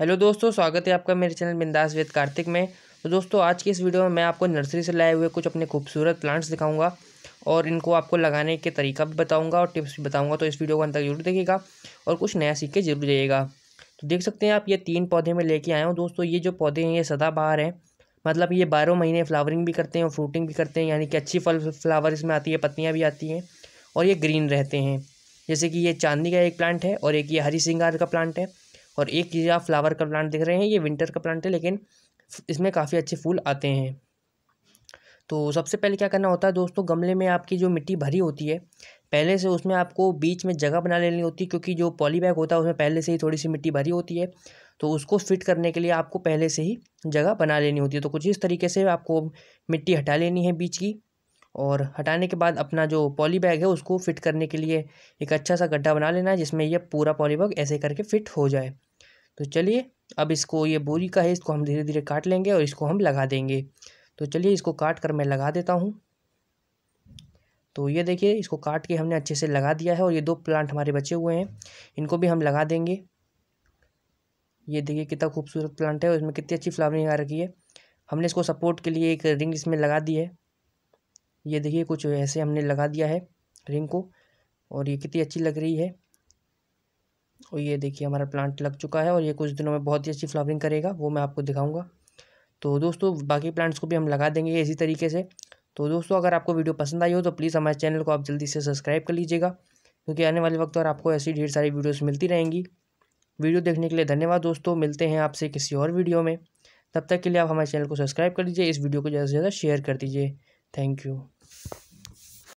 hello दोस्तों स्वागत है आपका मेरे चैनल बिंदास वेद कार्तिक में तो दोस्तों आज की इस वीडियो में मैं आपको नर्सरी से लाए हुए कुछ अपने खूबसूरत प्लांट्स दिखाऊंगा और इनको आपको लगाने के तरीका भी बताऊंगा और टिप्स भी बताऊंगा तो इस वीडियो को अंत तक जरूर देखिएगा और कुछ नया सीख के जरूर जाइएगा तो देख सकते हैं आप ये तीन पौधे में लेके आया हूँ दोस्तों ये जो पौधे हैं ये सदाबहार हैं मतलब ये बारह महीने फ्लावरिंग भी करते हैं और फ्रूटिंग भी करते हैं यानी कि अच्छी फल फ्लावर इसमें आती है पत्तियाँ भी आती हैं और ये ग्रीन रहते हैं जैसे कि ये चांदी का एक प्लांट है और एक ये हरी सिंगार का प्लांट है और एक ये आप फ्लावर का प्लांट देख रहे हैं ये विंटर का प्लांट है लेकिन इसमें काफ़ी अच्छे फूल आते हैं तो सबसे पहले क्या करना होता है दोस्तों गमले में आपकी जो मिट्टी भरी होती है पहले से उसमें आपको बीच में जगह बना लेनी होती है क्योंकि जो पॉलीबैग होता है उसमें पहले से ही थोड़ी सी मिट्टी भरी होती है तो उसको फिट करने के लिए आपको पहले से ही जगह बना लेनी होती है तो कुछ इस तरीके से आपको मिट्टी हटा लेनी है बीच की और हटाने के बाद अपना जो पॉली बैग है उसको फिट करने के लिए एक अच्छा सा गड्ढा बना लेना है जिसमें यह पूरा पॉली बैग ऐसे करके फिट हो जाए तो चलिए अब इसको ये बोरी का है इसको हम धीरे धीरे काट लेंगे और इसको हम लगा देंगे तो चलिए इसको काट कर मैं लगा देता हूँ तो ये देखिए इसको काट के हमने अच्छे से लगा दिया है और ये दो प्लांट हमारे बचे हुए हैं इनको भी हम लगा देंगे ये देखिए कितना खूबसूरत प्लांट है और इसमें कितनी अच्छी फ्लावरिंग आ रखी है हमने इसको सपोर्ट के लिए एक रिंग इसमें लगा दी है ये देखिए कुछ ऐसे हमने लगा दिया है रिंग को और ये कितनी अच्छी लग रही है और तो ये देखिए हमारा प्लांट लग चुका है और ये कुछ दिनों में बहुत ही अच्छी फ्लावरिंग करेगा वो मैं आपको दिखाऊंगा तो दोस्तों बाकी प्लांट्स को भी हम लगा देंगे इसी तरीके से तो दोस्तों अगर आपको वीडियो पसंद आई हो तो प्लीज़ हमारे चैनल को आप जल्दी से सब्सक्राइब कर लीजिएगा क्योंकि आने वाले वक्त और आपको ऐसी ढेर सारी वीडियोज़ मिलती रहेंगी वीडियो देखने के लिए धन्यवाद दोस्तों मिलते हैं आपसे किसी और वीडियो में तब तक के लिए आप हमारे चैनल को सब्सक्राइब कर लीजिए इस वीडियो को ज़्यादा से ज़्यादा शेयर कर दीजिए थैंक यू